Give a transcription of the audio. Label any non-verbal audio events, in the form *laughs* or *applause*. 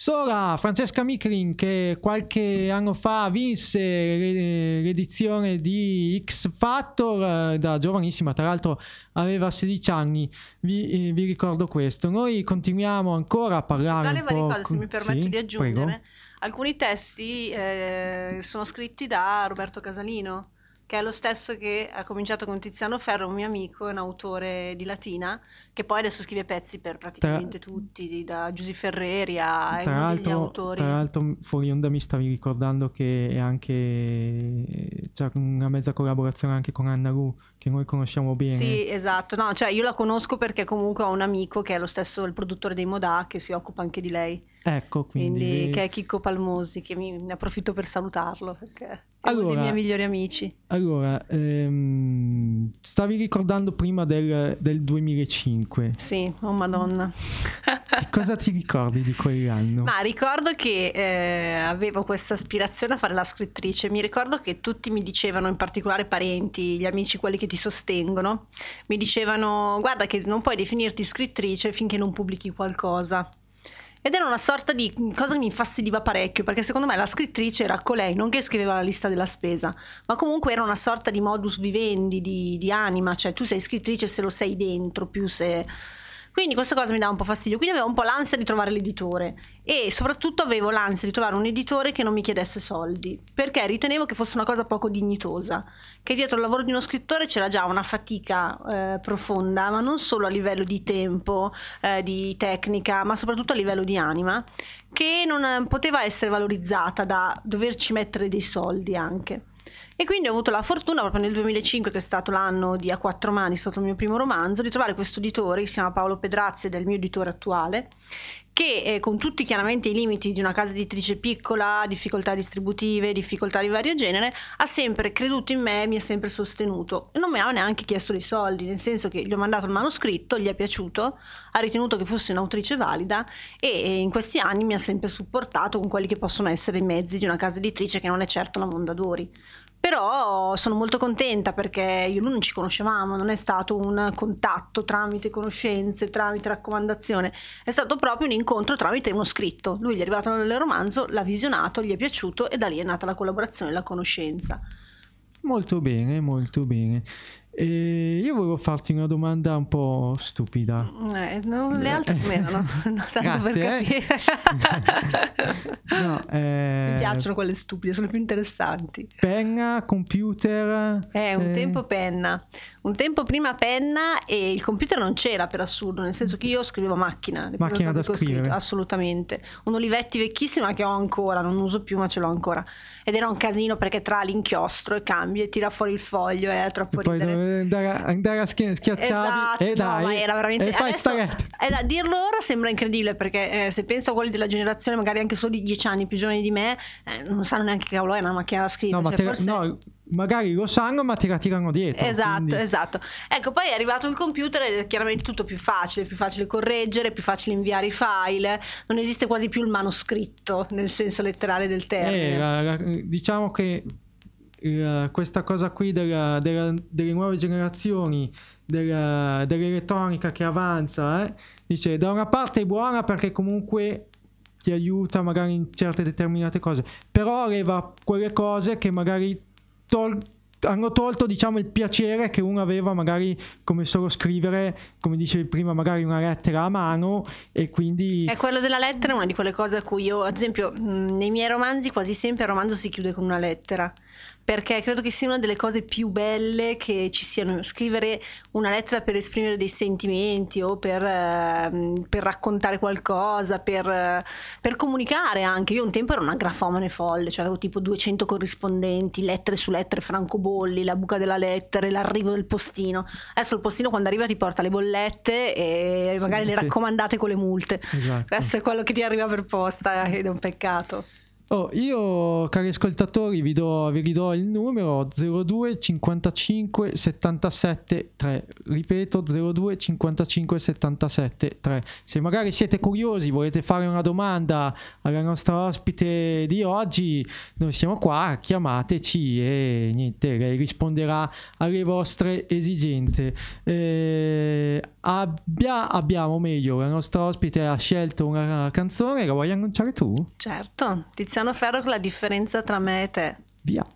Sola Francesca Micrin che qualche anno fa vinse l'edizione di X Factor eh, da giovanissima, tra l'altro aveva 16 anni, vi, eh, vi ricordo questo. Noi continuiamo ancora a parlare... Tra le varie cose, se mi permetto sì, di aggiungere, prego. alcuni testi eh, sono scritti da Roberto Casalino che è lo stesso che ha cominciato con Tiziano Ferro, un mio amico, un autore di latina, che poi adesso scrive pezzi per praticamente tra... tutti, da Giuseppe Ferreri a tra altro, autori. Tra l'altro fuori onda mi stavi ricordando che è anche c'è una mezza collaborazione anche con Anna Ru, che noi conosciamo bene. Sì, esatto. No, cioè io la conosco perché comunque ho un amico che è lo stesso il produttore dei Modà che si occupa anche di lei. Ecco, quindi... quindi... Che è Chicco Palmosi, che mi, ne approfitto per salutarlo, perché è allora, uno dei miei migliori amici. Allora, ehm, stavi ricordando prima del, del, 2005. Sì, oh madonna. cosa ti ricordi di quell'anno? Ma ricordo che eh, avevo questa aspirazione a fare la scrittrice. Mi ricordo che tutti mi dicevano, in particolare parenti, gli amici, quelli che ti sostengono, mi dicevano, guarda che non puoi definirti scrittrice finché non pubblichi qualcosa. Ed era una sorta di mm, cosa che mi infastidiva parecchio, perché secondo me la scrittrice era colei, non che scriveva la lista della spesa, ma comunque era una sorta di modus vivendi, di, di anima, cioè tu sei scrittrice se lo sei dentro, più se quindi questa cosa mi dava un po' fastidio, quindi avevo un po' l'ansia di trovare l'editore e soprattutto avevo l'ansia di trovare un editore che non mi chiedesse soldi, perché ritenevo che fosse una cosa poco dignitosa, che dietro il lavoro di uno scrittore c'era già una fatica eh, profonda, ma non solo a livello di tempo, eh, di tecnica, ma soprattutto a livello di anima, che non eh, poteva essere valorizzata da doverci mettere dei soldi anche. E quindi ho avuto la fortuna, proprio nel 2005, che è stato l'anno di A Quattro Mani, è stato il mio primo romanzo, di trovare questo editore che si chiama Paolo Pedrazzi ed è il mio editore attuale, che eh, con tutti chiaramente i limiti di una casa editrice piccola, difficoltà distributive, difficoltà di vario genere, ha sempre creduto in me e mi ha sempre sostenuto. E Non mi ha neanche chiesto dei soldi, nel senso che gli ho mandato il manoscritto, gli è piaciuto, ha ritenuto che fosse un'autrice valida e eh, in questi anni mi ha sempre supportato con quelli che possono essere i mezzi di una casa editrice che non è certo la Mondadori. Però sono molto contenta perché io e lui non ci conoscevamo, non è stato un contatto tramite conoscenze, tramite raccomandazione, è stato proprio un incontro tramite uno scritto. Lui gli è arrivato nel romanzo, l'ha visionato, gli è piaciuto e da lì è nata la collaborazione e la conoscenza. Molto bene, molto bene. E io volevo farti una domanda un po' stupida. Eh, non, le eh. altre come erano? *laughs* No, tanto Grazie, eh. no, eh, Mi piacciono quelle stupide, sono più interessanti. Penna, computer? Eh, un eh. tempo penna, un tempo prima penna e il computer non c'era per assurdo, nel senso che io scrivevo a macchina. Macchina da scrivere. Scritto, assolutamente. Un Olivetti vecchissima che ho ancora, non uso più ma ce l'ho ancora. Ed era un casino perché tra l'inchiostro e cambio e tira fuori il foglio eh, era troppo e poi ridere. andare, andare a schi- schiacciare esatto, e eh, dai. No, era veramente... E eh, fai Adesso, da, dirlo ora sembra incredibile perché eh, se penso a quelli della generazione magari anche solo di dieci anni più giovani di me, eh, non sanno neanche che cavolo è una macchina da scrivere. No, cioè, ma te, forse... no, magari lo sanno ma te la tirano dietro. Esatto, quindi... esatto. Ecco, poi è arrivato il computer ed è chiaramente tutto più facile, più facile correggere, più facile inviare i file, non esiste quasi più il manoscritto nel senso letterale del termine. Eh, la, la, diciamo che la, eh, questa cosa qui della, della, delle nuove generazioni, della, dell'elettronica che avanza, eh, dice da una parte è buona perché comunque ti aiuta magari in certe determinate cose, però leva quelle cose che magari tol- hanno tolto diciamo, il piacere che uno aveva magari come solo scrivere come dicevi prima magari una lettera a mano e quindi è eh, quello della lettera una di quelle cose a cui io ad esempio nei miei romanzi quasi sempre il romanzo si chiude con una lettera perché credo che sia una delle cose più belle che ci siano. Scrivere una lettera per esprimere dei sentimenti o per, eh, per raccontare qualcosa, per, per, comunicare anche. Io un tempo ero una grafomane folle, cioè avevo tipo 200 corrispondenti, lettere su lettere, francobolli, la buca della lettera, l'arrivo del postino. Adesso il postino quando arriva ti porta le bollette e magari sì, le sì. raccomandate con le multe. Esatto. Questo è quello che ti arriva per posta ed è un peccato. Oh, io, cari ascoltatori, vi, do, vi ridò il numero 02 55 77 3. Ripeto 02 55 77 3. Se magari siete curiosi, volete fare una domanda alla nostra ospite di oggi, noi siamo qua, chiamateci e niente, lei risponderà alle vostre esigenze. Eh, Abbia, abbiamo meglio, il nostro ospite ha scelto una canzone, la vuoi annunciare tu? Certo, Tiziano Ferro con la differenza tra me e te. Via.